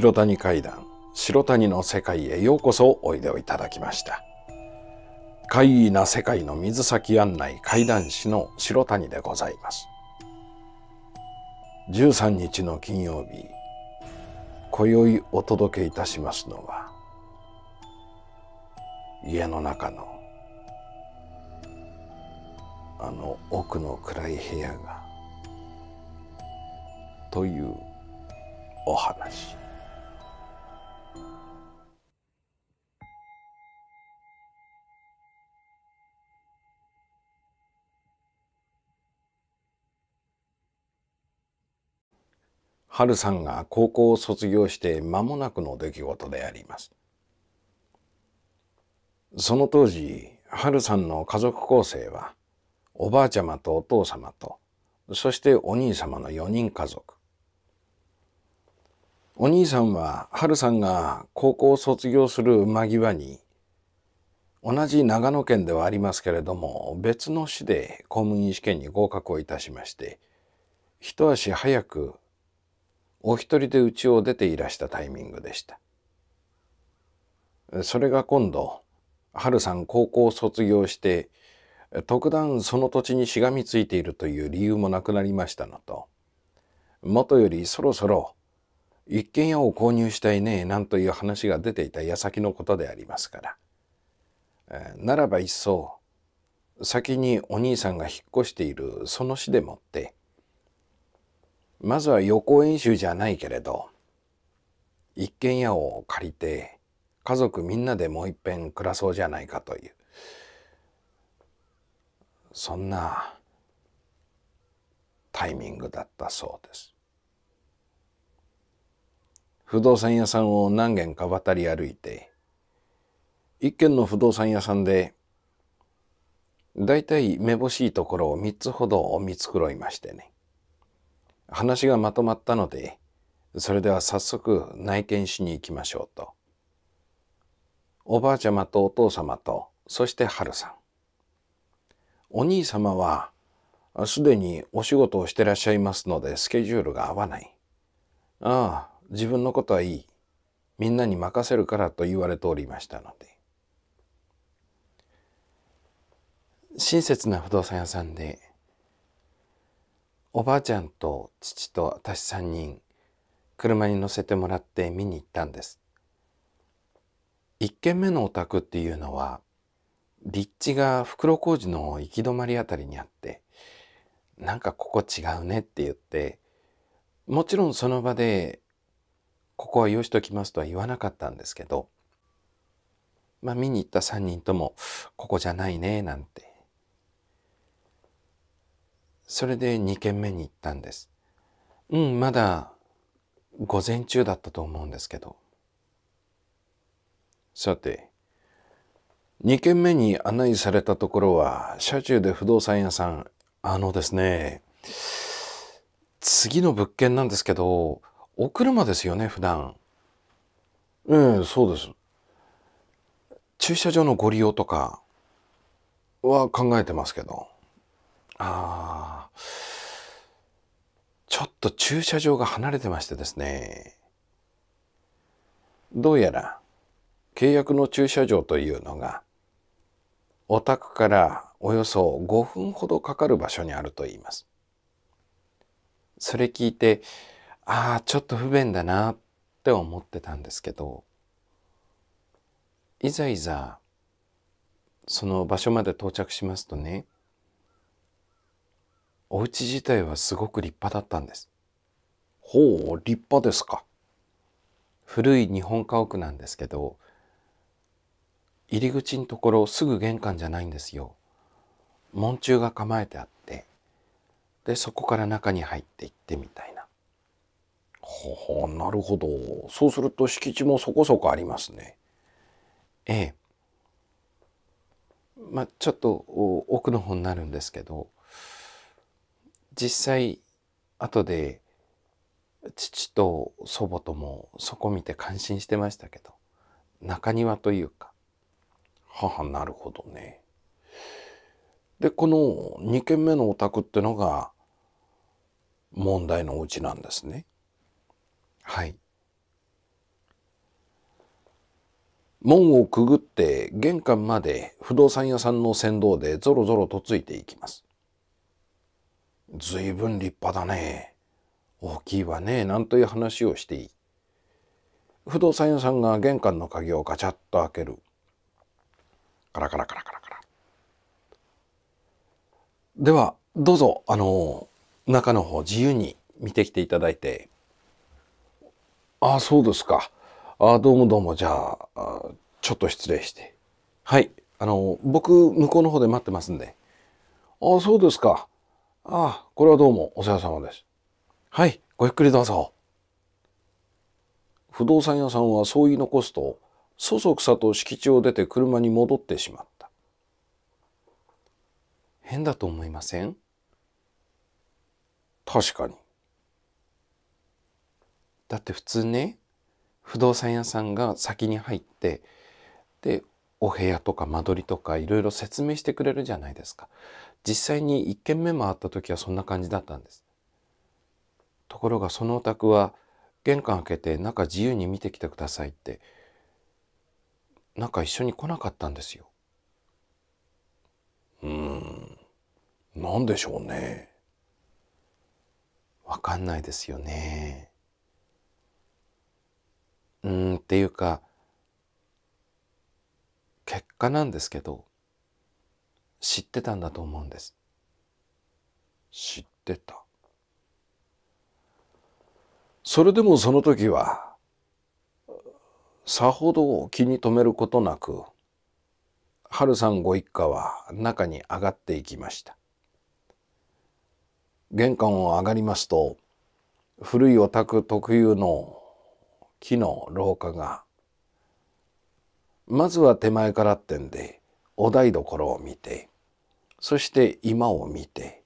白谷階段白谷の世界へようこそおいでをいただきました怪異な世界の水先案内怪談師の白谷でございます13日の金曜日今宵お届けいたしますのは家の中のあの奥の暗い部屋がというお話。春さんが高校を卒業して間もなくの出来事であります。その当時、春さんの家族構成は、おばあちゃまとお父様と、そしてお兄様の4人家族。お兄さんは、春さんが高校を卒業する間際に、同じ長野県ではありますけれども、別の市で公務員試験に合格をいたしまして、一足早くお一人で家を出ていらしたタイミングでした。それが今度、春さん高校を卒業して、特段その土地にしがみついているという理由もなくなりましたのと、もとよりそろそろ一軒家を購入したいねなんという話が出ていた矢先のことでありますから、ならば一層、先にお兄さんが引っ越しているその市でもって、まずは予行演習じゃないけれど、一軒家を借りて、家族みんなでもういっぺん暮らそうじゃないかという。そんなタイミングだったそうです。不動産屋さんを何軒か渡り歩いて、一軒の不動産屋さんで、だいたいめぼしいところを3つほど見繕いましてね。話がまとまったので、それでは早速内見しに行きましょうと。おばあちゃまとお父様と、そして春さん。お兄様は、すでにお仕事をしてらっしゃいますので、スケジュールが合わない。ああ、自分のことはいい。みんなに任せるからと言われておりましたので。親切な不動産屋さんで、おばあちゃんと父と私3人車に乗せてもらって見に行ったんです1軒目のお宅っていうのは立地が袋小路の行き止まりあたりにあってなんかここ違うねって言ってもちろんその場でここは用意しときますとは言わなかったんですけどまあ見に行った3人ともここじゃないねなんてそれで2軒目に行ったんです。うん、まだ午前中だったと思うんですけど。さて、2軒目に案内されたところは、車中で不動産屋さん、あのですね、次の物件なんですけど、お車ですよね、普段。ええそうです。駐車場のご利用とかは考えてますけど。ああ。ちょっと駐車場が離れてましてですね。どうやら契約の駐車場というのがお宅からおよそ5分ほどかかる場所にあるといいます。それ聞いて、ああ、ちょっと不便だなって思ってたんですけど、いざいざその場所まで到着しますとね、お家自体はすごく立派だったんです。ほう、立派ですか。古い日本家屋なんですけど、入り口のところすぐ玄関じゃないんですよ。門柱が構えてあって、で、そこから中に入っていってみたいな。ほうなるほど。そうすると敷地もそこそこありますね。ええ。まあ、ちょっと奥の方になるんですけど、実際後で父と祖母ともそこ見て感心してましたけど中庭というか母なるほどねでこの2軒目のお宅ってのが問題のお家なんですねはい門をくぐって玄関まで不動産屋さんの船頭でぞろぞろとついていきます随分立派だね。大きいわね。なんという話をしていい。不動産屋さんが玄関の鍵をガチャッと開ける。カラカラカラカラカラ。では、どうぞ、あの、中の方自由に見てきていただいて。ああ、そうですか。ああ、どうもどうも。じゃあ、ちょっと失礼して。はい。あの、僕、向こうの方で待ってますんで。ああ、そうですか。ああ、これはどうもお世話様です。はい、ごゆっくりどうぞ。不動産屋さんはそう言い残すと、そそくさと敷地を出て車に戻ってしまった。変だと思いません確かに。だって普通ね、不動産屋さんが先に入って、で、お部屋とか間取りとかいろいろ説明してくれるじゃないですか。実際に1軒目回った時はそんな感じだったんです。ところがそのお宅は玄関開けて中自由に見てきてくださいって中一緒に来なかったんですよ。うーん。なんでしょうね。わかんないですよね。うんっていうか結果なんですけど知ってたんだと思うんです知ってたそれでもその時はさほど気に留めることなく春さんご一家は中に上がっていきました玄関を上がりますと古いお宅特有の木の廊下がまずは手前からってんでお台所を見てそして今を見て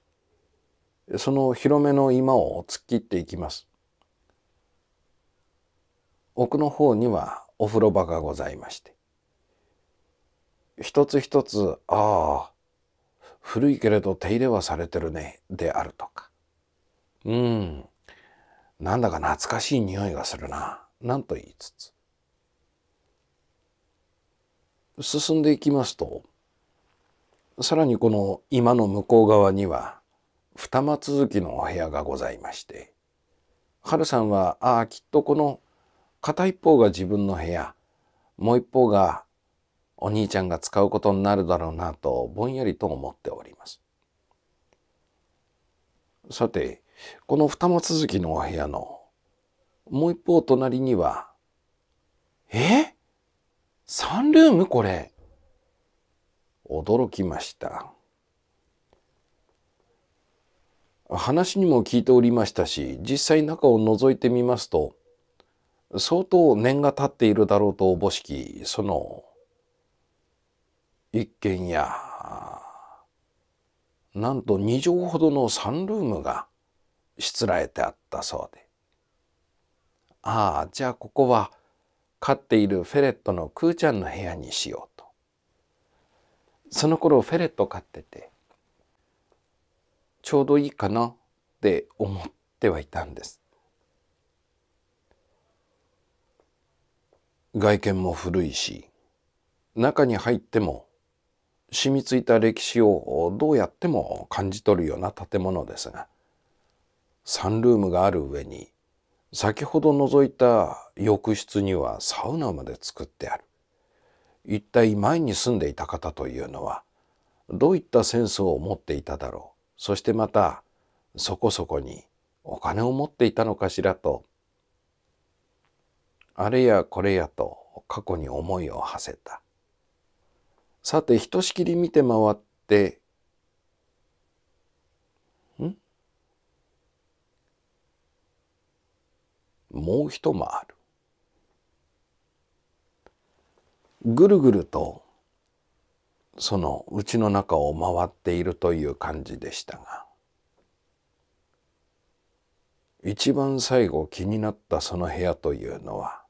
その広めの今を突っ切っていきます。奥の方にはお風呂場がございまして一つ一つああ古いけれど手入れはされてるねであるとかうんなんだか懐かしい匂いがするななんと言いつつ進んでいきますとさらにこの今の向こう側には二間続きのお部屋がございまして春さんはああきっとこの片一方が自分の部屋もう一方がお兄ちゃんが使うことになるだろうなとぼんやりと思っております。さてこの二間続きのお部屋のもう一方隣にはえンルームこれ。驚きました。話にも聞いておりましたし、実際中を覗いてみますと、相当年が経っているだろうとおぼしき、その、一軒家、なんと2畳ほどのサンルームがしつらえてあったそうで。ああ、じゃあここは、飼っているフェレットのクーちゃんの部屋にしようと。その頃フェレット飼ってて、ちょうどいいかなって思ってはいたんです。外見も古いし、中に入っても染みついた歴史をどうやっても感じ取るような建物ですが、サンルームがある上に先ほど覗いた浴室にはサウナまで作ってある。一体前に住んでいた方というのはどういったセンスを持っていただろう。そしてまたそこそこにお金を持っていたのかしらとあれやこれやと過去に思いを馳せた。さてひとしきり見て回ってもう一回るぐるぐるとそのうちの中を回っているという感じでしたが一番最後気になったその部屋というのは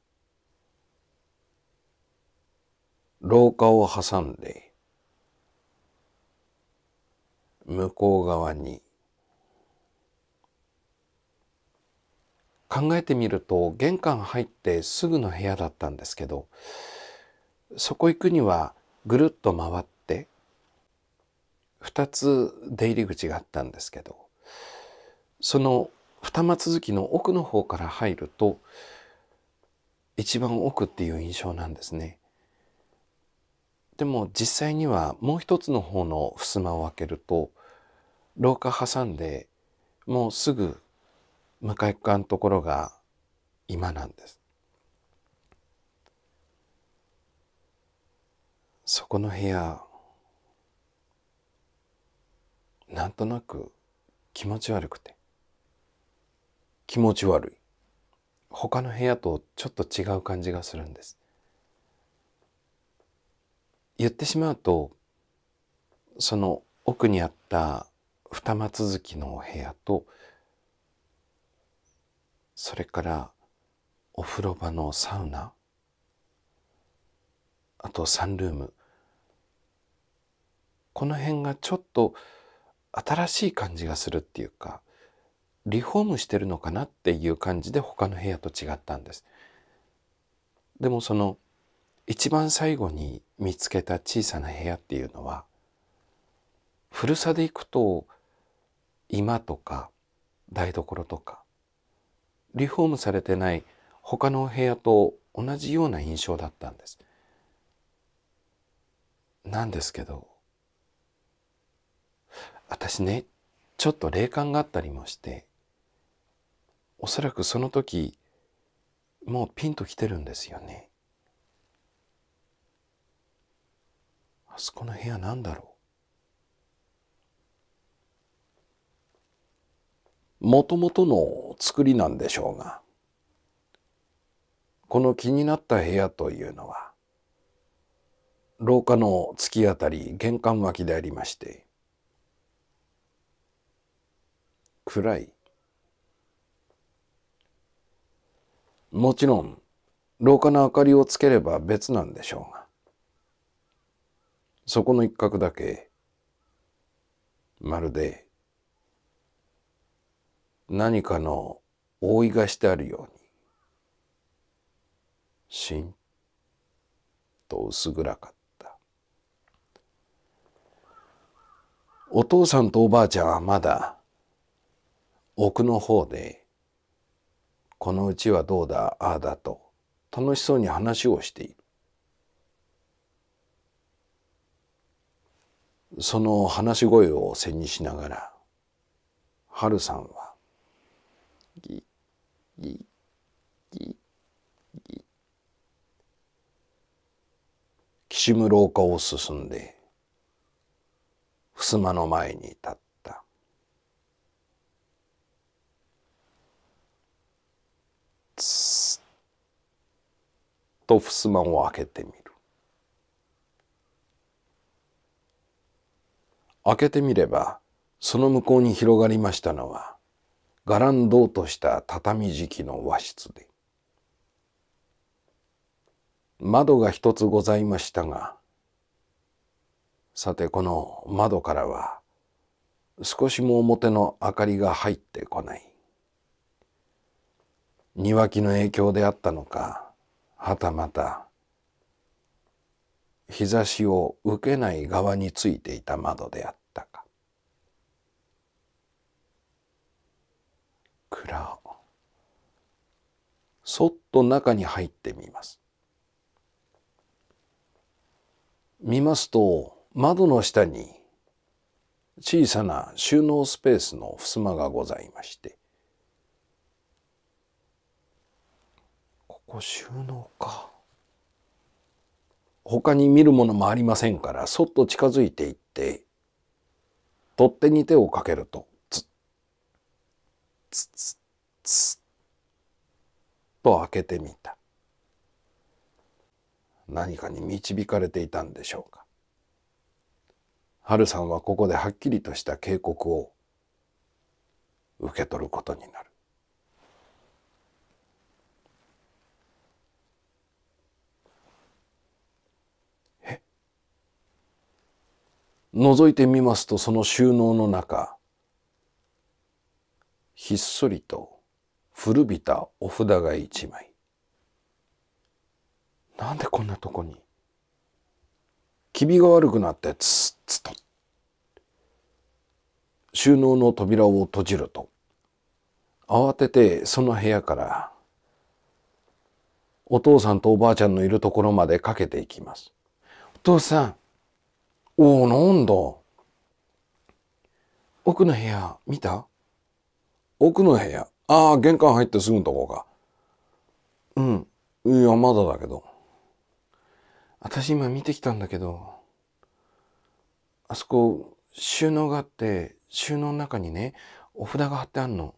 廊下を挟んで向こう側に考えてみると玄関入ってすぐの部屋だったんですけどそこ行くにはぐるっと回って2つ出入り口があったんですけどその二間続きの奥の方から入ると一番奥っていう印象なんですね。でも実際にはもう一つの方の襖を開けると廊下挟んでもうすぐ向かい側のところが今なんです。そこの部屋なんとなく気持ち悪くて気持ち悪い他の部屋とちょっと違う感じがするんです言ってしまうとその奥にあった二間続きの部屋とそれからお風呂場のサウナあとサンルームこの辺がちょっと新しい感じがするっていうかリフォームしてるのかなっていう感じで他の部屋と違ったんですでもその一番最後に見つけた小さな部屋っていうのは古さで行くと居間とか台所とかリフォームされてない他のお部屋と同じような印象だったんです。なんですけど、私ね、ちょっと霊感があったりもして、おそらくその時、もうピンと来てるんですよね。あそこの部屋なんだろうもともとの作りなんでしょうがこの気になった部屋というのは廊下の突き当たり玄関脇でありまして暗いもちろん廊下の明かりをつければ別なんでしょうがそこの一角だけまるで何かの覆いがしてあるようにしんと薄暗かったお父さんとおばあちゃんはまだ奥の方でこのうちはどうだああだと楽しそうに話をしているその話し声を背にしながら春さんはぎぎぎぎ岸室岡を進んで襖の前に立ったつっと襖を開けてみる開けてみればその向こうに広がりましたのはがらんどうとした畳敷きの和室で窓が一つございましたがさてこの窓からは少しも表の明かりが入ってこない庭木の影響であったのかはたまた日差しを受けない側についていた窓であった蔵そっと中に入ってみます見ますと窓の下に小さな収納スペースの襖がございましてここ収納か他に見るものもありませんからそっと近づいていって取っ手に手をかけるとつつと開けてみた何かに導かれていたんでしょうか春さんはここではっきりとした警告を受け取ることになる覗いてみますとその収納の中ひっそりと古びたお札が一枚。なんでこんなとこにきびが悪くなってつっつと収納の扉を閉じると慌ててその部屋からお父さんとおばあちゃんのいるところまでかけていきます。お父さん、おお、なんだ。奥の部屋見た奥の部屋。ああ、玄関入ってすぐのとこか。うん。いや、まだだけど。私今見てきたんだけど、あそこ、収納があって、収納の中にね、お札が貼ってあんの。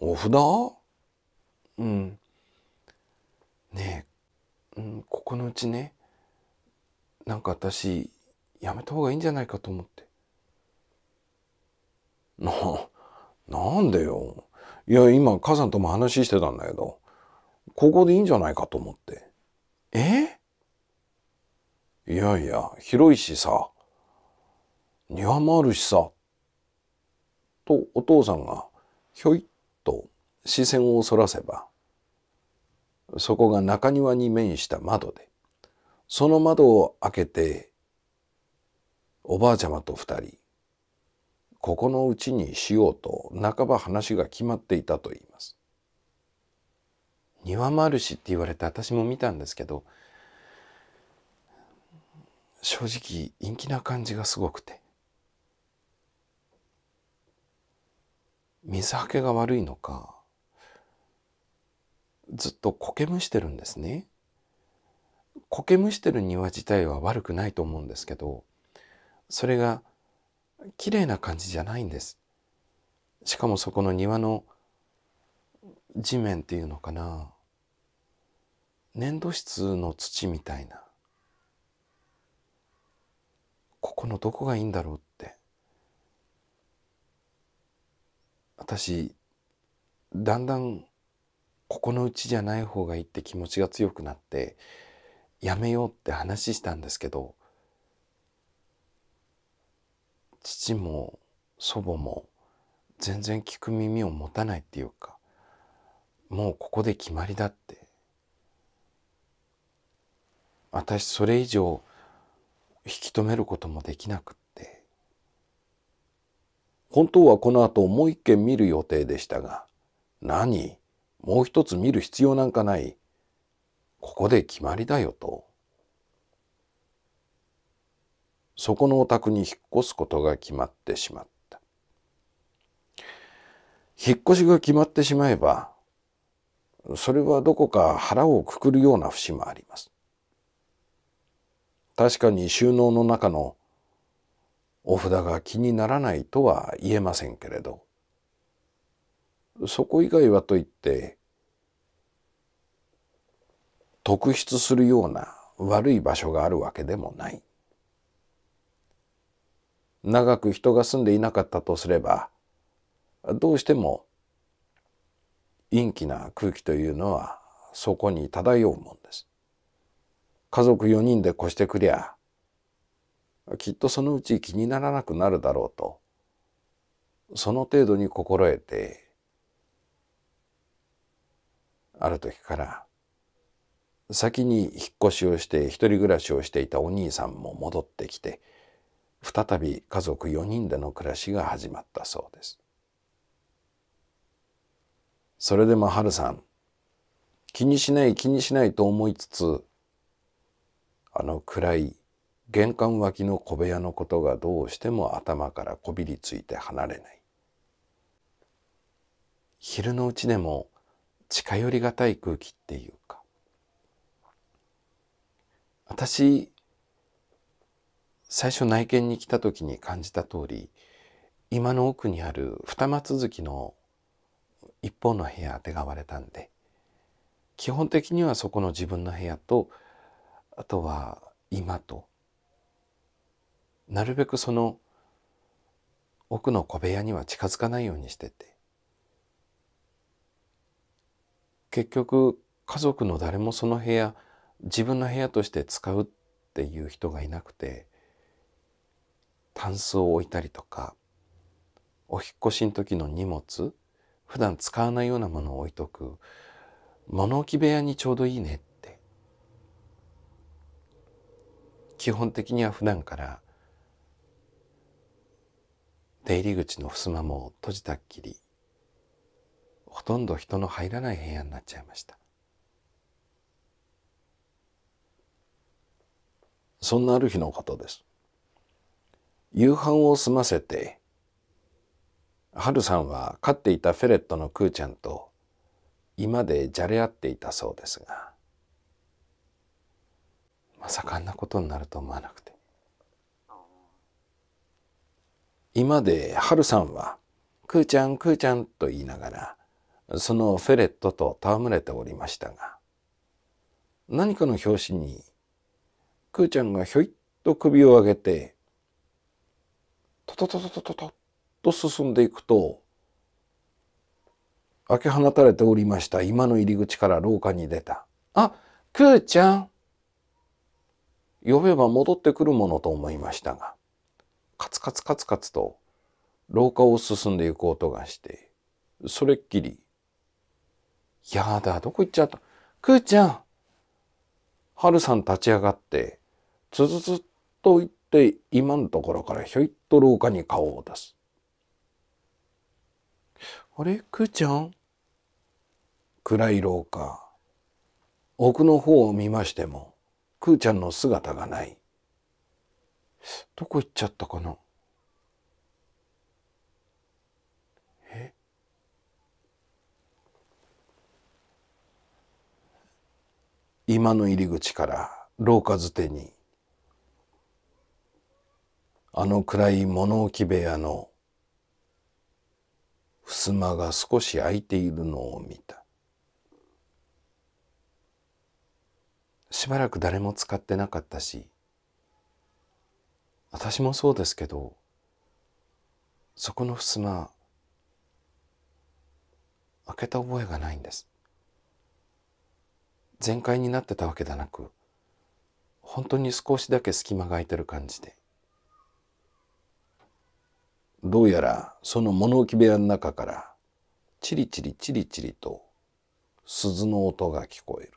お札うん。ねえ、うん、ここのうちね、なんか私、やめた方がいいんじゃないかと思って。の なんでよ。いや、今、母さんとも話してたんだけど、ここでいいんじゃないかと思って。えいやいや、広いしさ、庭もあるしさ、とお父さんがひょいっと視線をそらせば、そこが中庭に面した窓で、その窓を開けて、おばあちゃまと二人、ここのうちにしようと半ば話が決まっていたと言います。庭もあるしって言われて私も見たんですけど正直陰気な感じがすごくて水はけが悪いのかずっと苔むしてるんですね苔むしてる庭自体は悪くないと思うんですけどそれが綺麗な感じじゃないんです。しかもそこの庭の地面っていうのかな粘土質の土みたいなここのどこがいいんだろうって私だんだんここのうちじゃない方がいいって気持ちが強くなってやめようって話したんですけど父も祖母も全然聞く耳を持たないっていうかもうここで決まりだって私それ以上引き止めることもできなくって本当はこの後もう一件見る予定でしたが何もう一つ見る必要なんかないここで決まりだよとそこのお宅に引っ越すことが決まってしまった。引っ越しが決まってしまえば、それはどこか腹をくくるような節もあります。確かに収納の中のお札が気にならないとは言えませんけれど、そこ以外はといって、特筆するような悪い場所があるわけでもない。長く人が住んでいなかったとすればどうしても陰気な空気というのはそこに漂うもんです。家族4人で越してくりゃきっとそのうち気にならなくなるだろうとその程度に心得てある時から先に引っ越しをして一人暮らしをしていたお兄さんも戻ってきて再び家族4人での暮らしが始まったそうです。それでも春さん、気にしない気にしないと思いつつ、あの暗い玄関脇の小部屋のことがどうしても頭からこびりついて離れない。昼のうちでも近寄りがたい空気っていうか、私最初内見に来た時に感じた通り今の奥にある二間続きの一方の部屋あてがわれたんで基本的にはそこの自分の部屋とあとは今となるべくその奥の小部屋には近づかないようにしてて結局家族の誰もその部屋自分の部屋として使うっていう人がいなくてタンスを置いたりとか、お引越しの時の荷物、普段使わないようなものを置いとく、物置部屋にちょうどいいねって。基本的には普段から出入り口の襖も閉じたっきり、ほとんど人の入らない部屋になっちゃいました。そんなある日のことです。夕飯を済ませて、春さんは飼っていたフェレットのクーちゃんと居間でじゃれ合っていたそうですが、まさかあんなことになると思わなくて。今でルさんは、クーちゃんクーちゃんと言いながら、そのフェレットと戯れておりましたが、何かの拍子に、クーちゃんがひょいっと首を上げて、トトトトトトと進んでいくと、開け放たれておりました今の入り口から廊下に出た。あ、くーちゃん。呼べば戻ってくるものと思いましたが、カツカツカツカツと廊下を進んでいく音がして、それっきり、やだ、どこ行っちゃった。くーちゃん。はるさん立ち上がって、つずつっと行ってって今のところからひょいっと廊下に顔を出す。あれくーちゃん暗い廊下。奥の方を見ましても、くーちゃんの姿がない。どこ行っちゃったかなえ今の入り口から廊下捨てにあの暗い物置部屋の襖が少し開いているのを見た。しばらく誰も使ってなかったし、私もそうですけど、そこの襖、開けた覚えがないんです。全開になってたわけではなく、本当に少しだけ隙間が空いてる感じで。どうやらその物置部屋の中からチリチリチリチリと鈴の音が聞こえる。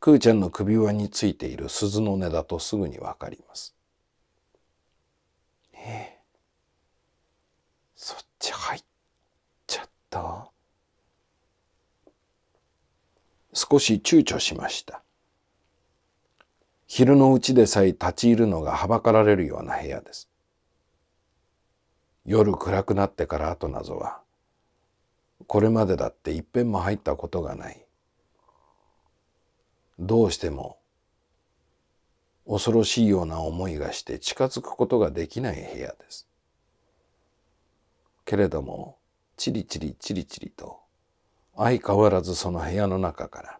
くーちゃんの首輪についている鈴の音だとすぐにわかります。え。そっち入っちゃった少し躊躇しました。昼のうちでさえ立ち入るのがはばかられるような部屋です。夜暗くなってから後謎はこれまでだって一遍も入ったことがないどうしても恐ろしいような思いがして近づくことができない部屋ですけれどもチリチリチリチリと相変わらずその部屋の中から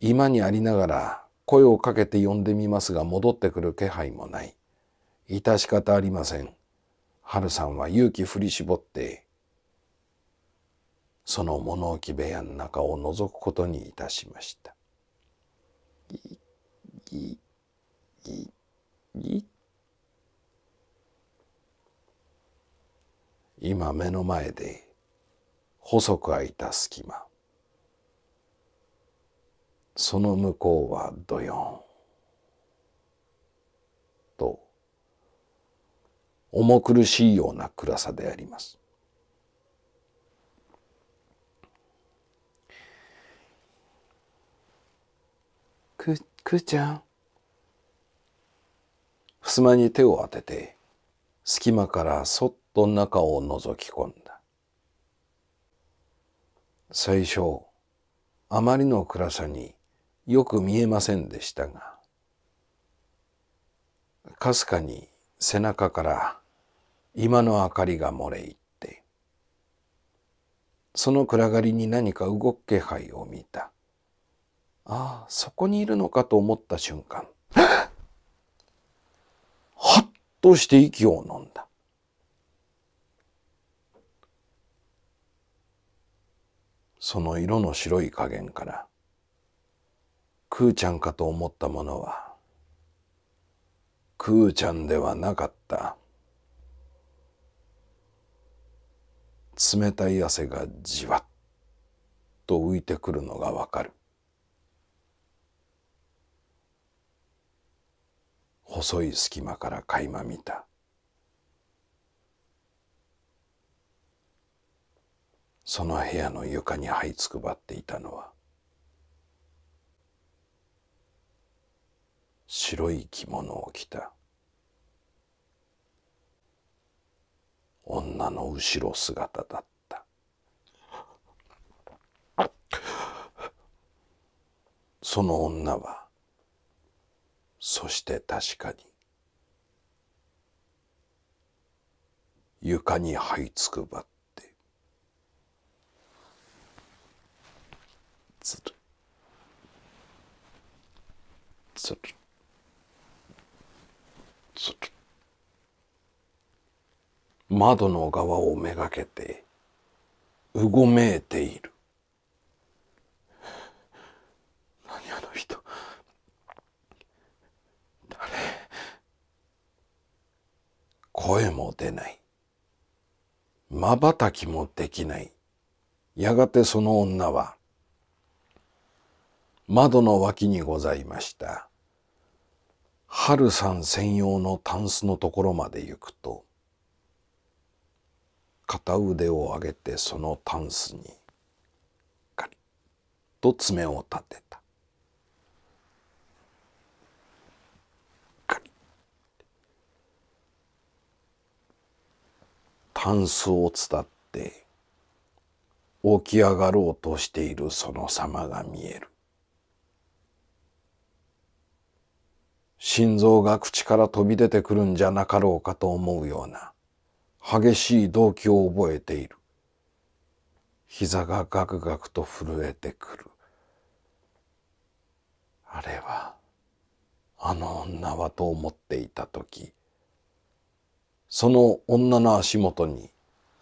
今にありながら声をかけて呼んでみますが戻ってくる気配もない致し方ありません。春さんは勇気振り絞ってその物置部屋の中を覗くことにいたしました。今目の前で細く開いた隙間その向こうはドヨン重苦しいような暗さであります。く、くーちゃん。襖に手を当てて、隙間からそっと中を覗き込んだ。最初、あまりの暗さによく見えませんでしたが、かすかに背中から今の明かりが漏れ入ってその暗がりに何か動く気配を見たああそこにいるのかと思った瞬間はっ として息を飲んだその色の白い加減からクーちゃんかと思ったものはクーちゃんではなかった。冷たい汗がじわっと浮いてくるのがわかる細い隙間から垣間見たその部屋の床に這いつくばっていたのは白い着物を着た女の後ろ姿だった。その女は、そして確かに、床に這いつくばって、つる、つる、つる。窓の側をめがけてうごめいている何あの人誰声も出ないまばたきもできないやがてその女は窓の脇にございました春さん専用のタンスのところまで行くと片腕を上げてそのタンスにガリッと爪を立てた。タンスを伝って起き上がろうとしているその様が見える。心臓が口から飛び出てくるんじゃなかろうかと思うような激しい動機を覚えている。膝がガクガクと震えてくる。あれは、あの女はと思っていた時、その女の足元に、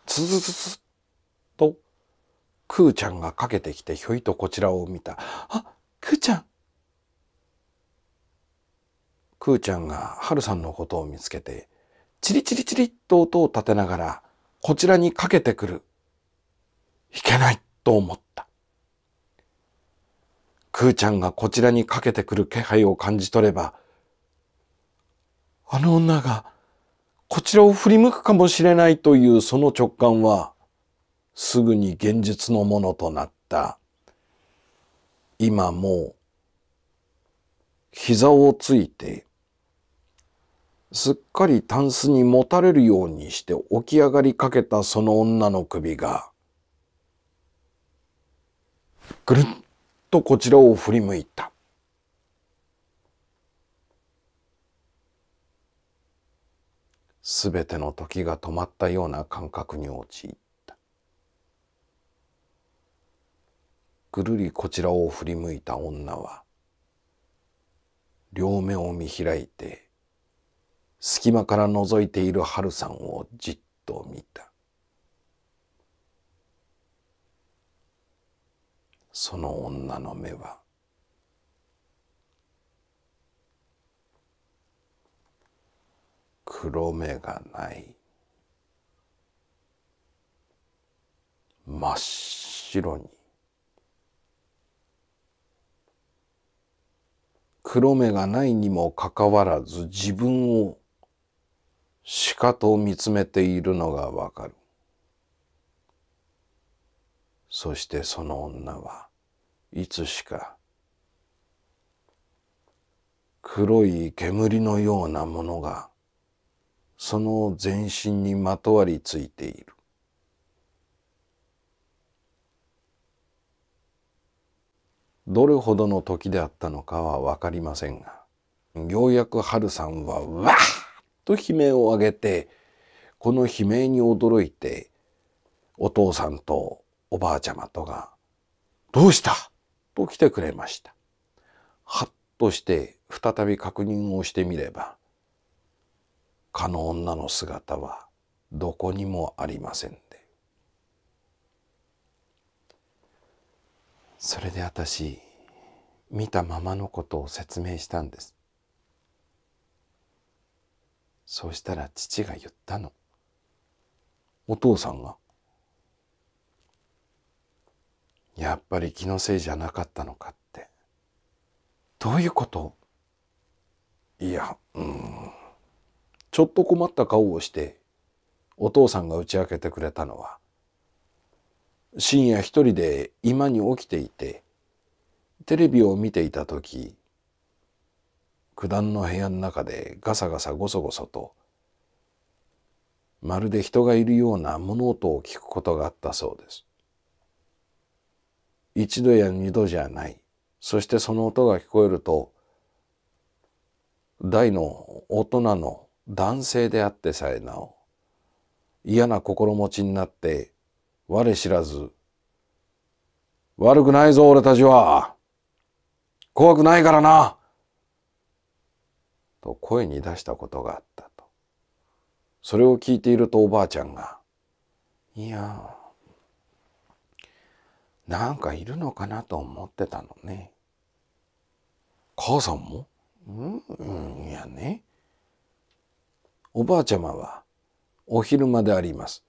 つずずっと、くーちゃんがかけてきてひょいとこちらを見た。あ、くーちゃんくーちゃんが春さんのことを見つけて、チリチリチリっと音を立てながら、こちらにかけてくる。いけないと思った。くーちゃんがこちらにかけてくる気配を感じ取れば、あの女がこちらを振り向くかもしれないというその直感は、すぐに現実のものとなった。今もう、膝をついて、すっかりタンスにもたれるようにして起き上がりかけたその女の首が、ぐるっとこちらを振り向いた。すべての時が止まったような感覚に陥った。ぐるりこちらを振り向いた女は、両目を見開いて、隙間から覗いている春さんをじっと見た。その女の目は、黒目がない真っ白に黒目がないにもかかわらず自分をしかと見つめているのがわかる。そしてその女はいつしか黒い煙のようなものがその全身にまとわりついている。どれほどの時であったのかは分かりませんがようやく春さんは「わっ!」と悲鳴を上げてこの悲鳴に驚いてお父さんとおばあちゃまとが「どうした?」と来てくれました。はっとして再び確認をしてみればかの女の姿はどこにもありませんでそれで私見たままのことを説明したんですそうしたら父が言ったの。お父さんが。やっぱり気のせいじゃなかったのかって。どういうこといや、うん。ちょっと困った顔をして、お父さんが打ち明けてくれたのは、深夜一人で今に起きていて、テレビを見ていた時、九段の部屋の中でガサガサゴソゴソとまるで人がいるような物音を聞くことがあったそうです。一度や二度じゃない。そしてその音が聞こえると大の大人の男性であってさえなお嫌な心持ちになって我知らず悪くないぞ俺たちは怖くないからなと声に出したことがあったと。それを聞いているとおばあちゃんが、いやなんかいるのかなと思ってたのね。母さんもうん、うん、いやね。おばあちゃまは、お昼間であります。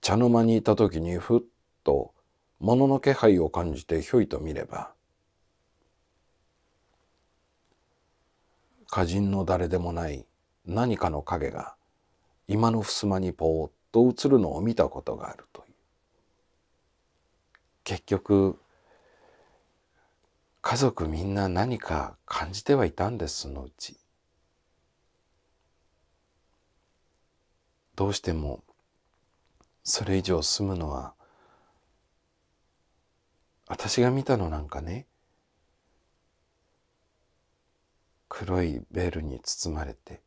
茶の間にいた時にふっと、物の気配を感じてひょいと見れば、歌人の誰でもない何かの影が今の襖にぽーっと映るのを見たことがあるという結局家族みんな何か感じてはいたんですそのうちどうしてもそれ以上住むのは私が見たのなんかね黒いベールに包まれて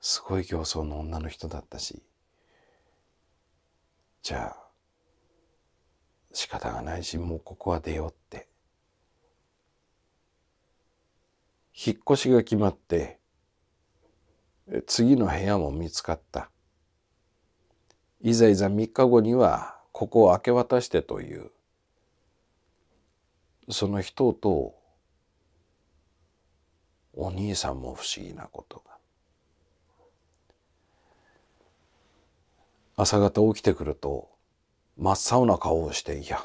すごい形相の女の人だったしじゃあ仕方がないしもうここは出ようって引っ越しが決まって次の部屋も見つかったいざいざ3日後にはここを明け渡してというその人とお兄さんも不思議なことが朝方起きてくると真っ青な顔をして「いや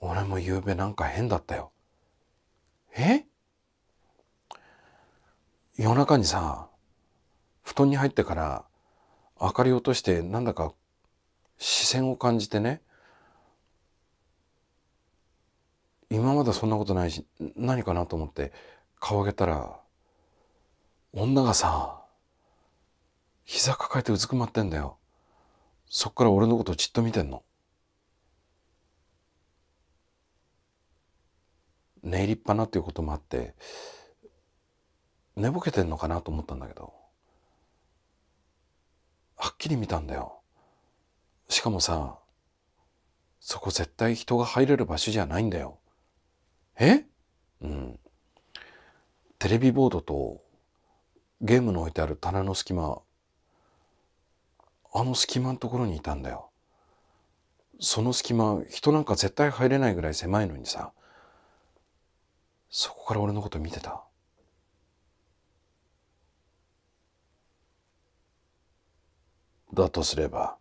俺も夕べなんか変だったよ」え夜中にさ布団に入ってから明かり落としてなんだか視線を感じてね今までそんなことないし何かなと思って顔上げたら女がさ膝抱えてうずくまってんだよそっから俺のことじっと見てんの寝入りっぱなっていうこともあって寝ぼけてんのかなと思ったんだけどはっきり見たんだよしかもさそこ絶対人が入れる場所じゃないんだよえうん。テレビボードとゲームの置いてある棚の隙間、あの隙間のところにいたんだよ。その隙間、人なんか絶対入れないぐらい狭いのにさ、そこから俺のこと見てた。だとすれば、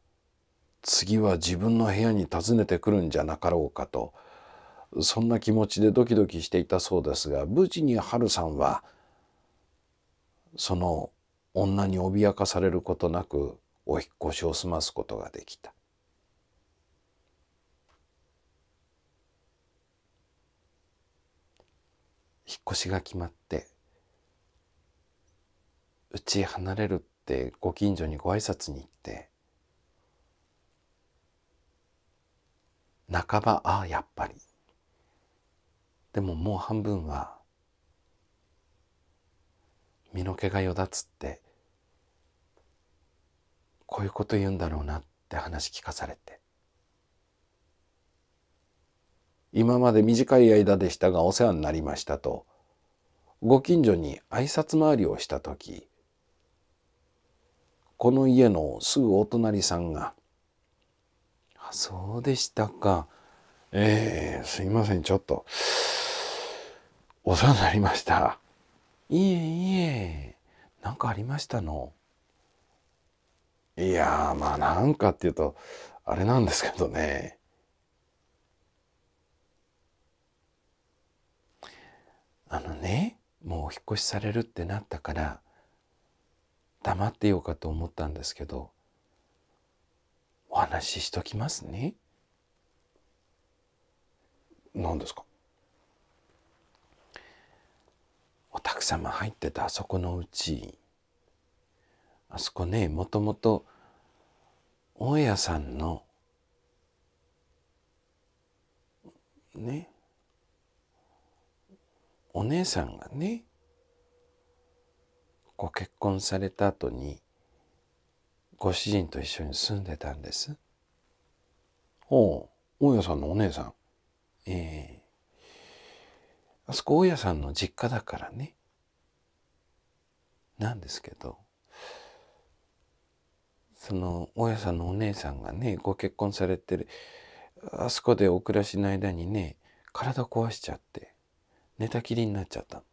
次は自分の部屋に訪ねてくるんじゃなかろうかと、そんな気持ちでドキドキしていたそうですが無事に春さんはその女に脅かされることなくお引越しを済ますことができた。引っ越しが決まってうち離れるってご近所にご挨拶に行って半ばああやっぱりでももう半分は身の毛がよだつってこういうこと言うんだろうなって話聞かされて今まで短い間でしたがお世話になりましたとご近所に挨拶回りをした時この家のすぐお隣さんが「あそうでしたかええー、すいませんちょっとお世話になりました。いえいえ、何かありましたのいやまあなんかっていうと、あれなんですけどね。あのね、もうお引越しされるってなったから、黙ってようかと思ったんですけど、お話ししときますね。何ですか様入ってたあそこのうちあそこねもともと大家さんのねお姉さんがねご結婚された後にご主人と一緒に住んでたんです。おお大家さんのお姉さん。ええー、あそこ大家さんの実家だからねなんですけどその大家さんのお姉さんがねご結婚されてるあそこでお暮らしの間にね体壊しちゃって寝たきりになっちゃった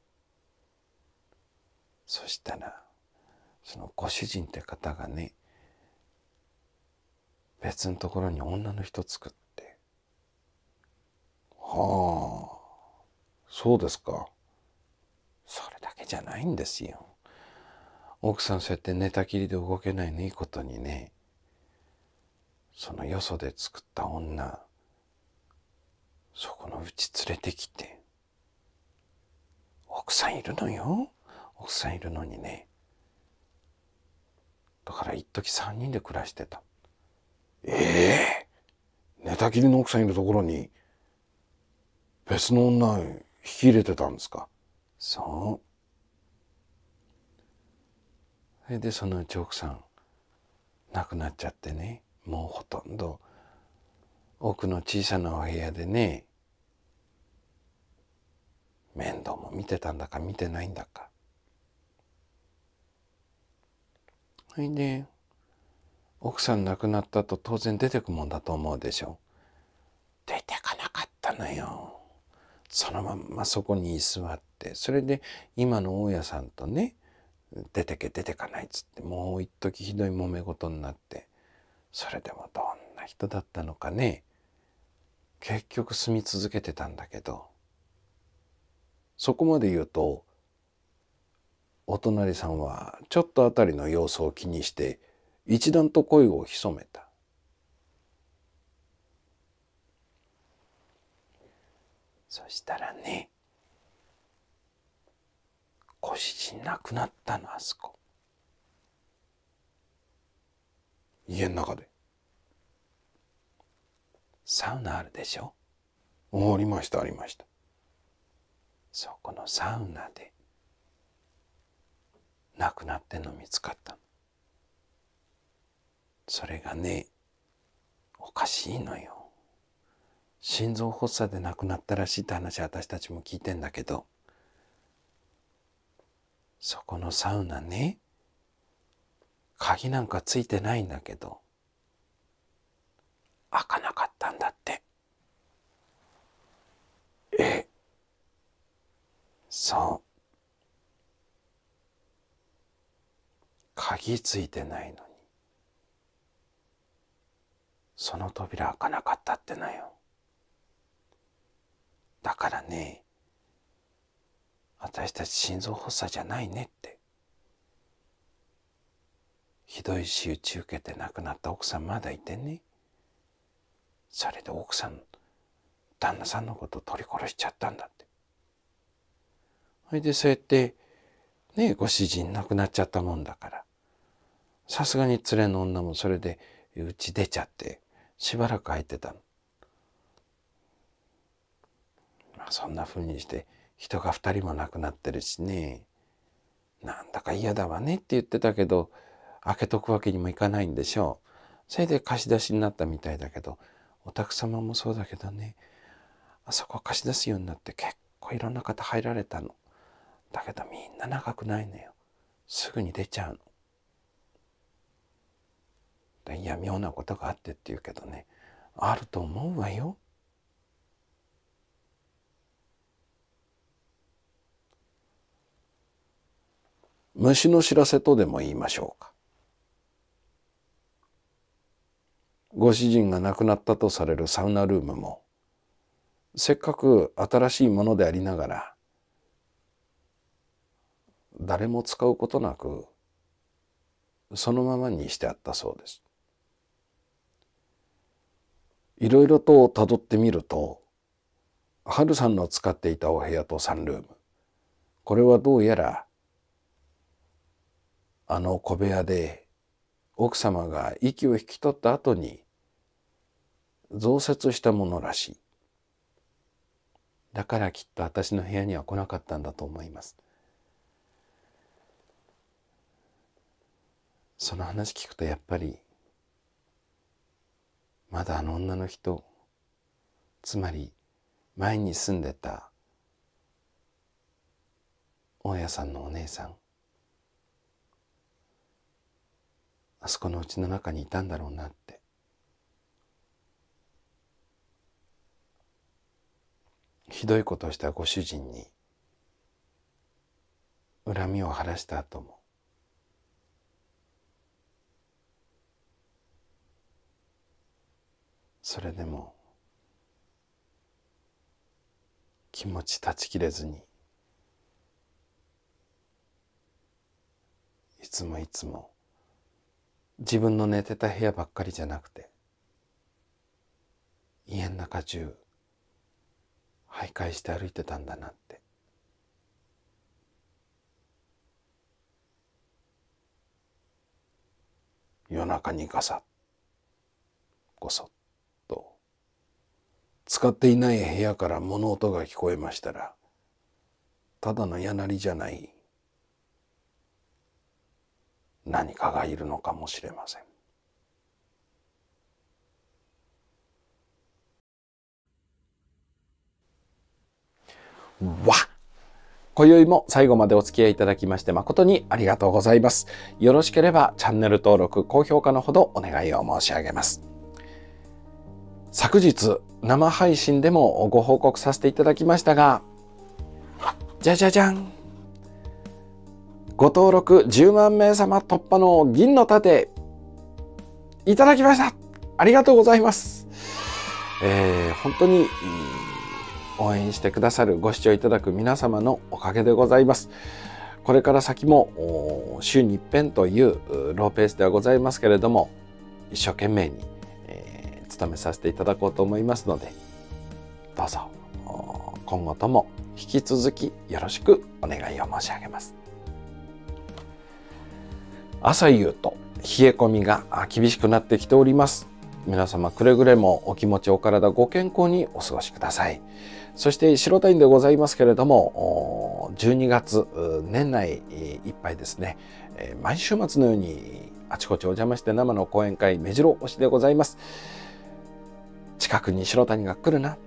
そしたらそのご主人って方がね別のところに女の人作ってはあそうですかそれだけじゃないんですよ奥さんそうやって寝たきりで動けないのいいことにねそのよそで作った女そこのうち連れてきて奥さんいるのよ奥さんいるのにねだから一時3人で暮らしてたええー、寝たきりの奥さんいるところに別の女引き入れてたんですかそうそれでそのうち奥さん亡くなっちゃってねもうほとんど奥の小さなお部屋でね面倒も見てたんだか見てないんだか。それで奥さん亡くなったと当然出てくもんだと思うでしょ。出てかなかったのよ。そのまんまそこに居座ってそれで今の大家さんとね出てけ出てかないっつってもう一時ひどい揉め事になってそれでもどんな人だったのかね結局住み続けてたんだけどそこまで言うとお隣さんはちょっと辺りの様子を気にして一段と声を潜めた。そしたらねご主人亡くなったのあそこ家の中でサウナあるでしょありましたありましたそこのサウナで亡くなってんの見つかったのそれがねおかしいのよ心臓発作で亡くなったらしいって話私たちも聞いてんだけどそこのサウナね鍵なんかついてないんだけど開かなかったんだってえそう鍵ついてないのにその扉開かなかったってなよだからね私たち心臓発作じゃないねってひどい仕打ち受けて亡くなった奥さんまだいてねそれで奥さん旦那さんのことを取り殺しちゃったんだってそれでそうやってねご主人亡くなっちゃったもんだからさすがに連れの女もそれでうち出ちゃってしばらく空いてたの。まあ、そんなふうにして人が2人も亡くなってるしねなんだか嫌だわねって言ってたけど開けとくわけにもいかないんでしょう。それで貸し出しになったみたいだけどお宅様もそうだけどねあそこ貸し出すようになって結構いろんな方入られたの。だけどみんな長くないのよ。すぐに出ちゃうの。いや妙なことがあってって言うけどねあると思うわよ。虫の知らせとでも言いましょうか。ご主人が亡くなったとされるサウナルームも、せっかく新しいものでありながら、誰も使うことなく、そのままにしてあったそうです。いろいろと辿ってみると、春さんの使っていたお部屋とサンルーム、これはどうやらあの小部屋で奥様が息を引き取った後に増設したものらしい。だからきっと私の部屋には来なかったんだと思います。その話聞くとやっぱりまだあの女の人つまり前に住んでた大家さんのお姉さんあそこのうちの中にいたんだろうなってひどいことをしたご主人に恨みを晴らした後もそれでも気持ち断ち切れずにいつもいつも自分の寝てた部屋ばっかりじゃなくて家の中中徘徊して歩いてたんだなって夜中にガサッごそっと使っていない部屋から物音が聞こえましたらただのやなりじゃない何かがいるのかもしれません。わ今宵も最後までお付き合いいただきまして誠にありがとうございます。よろしければチャンネル登録、高評価のほどお願いを申し上げます。昨日生配信でもご報告させていただきましたが、じゃじゃじゃんご登録10万名様突破の銀の盾、いただきましたありがとうございます。えー、本当に応援してくださる、ご視聴いただく皆様のおかげでございます。これから先も週に一遍というローペースではございますけれども、一生懸命に、えー、努めさせていただこうと思いますので、どうぞ今後とも引き続きよろしくお願いを申し上げます。朝夕と冷え込みが厳しくなってきております。皆様くれぐれもお気持ちお体ご健康にお過ごしください。そして白谷でございますけれども、12月年内いっぱいですね、毎週末のようにあちこちお邪魔して生の講演会目白押しでございます。近くに白谷が来るな、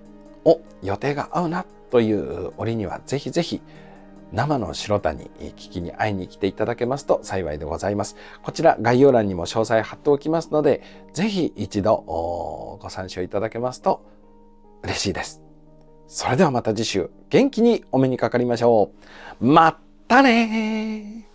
お、予定が合うなという折にはぜひぜひ生の白谷に聞きに会いに来ていただけますと幸いでございます。こちら概要欄にも詳細貼っておきますので、ぜひ一度ご参照いただけますと嬉しいです。それではまた次週元気にお目にかかりましょう。またね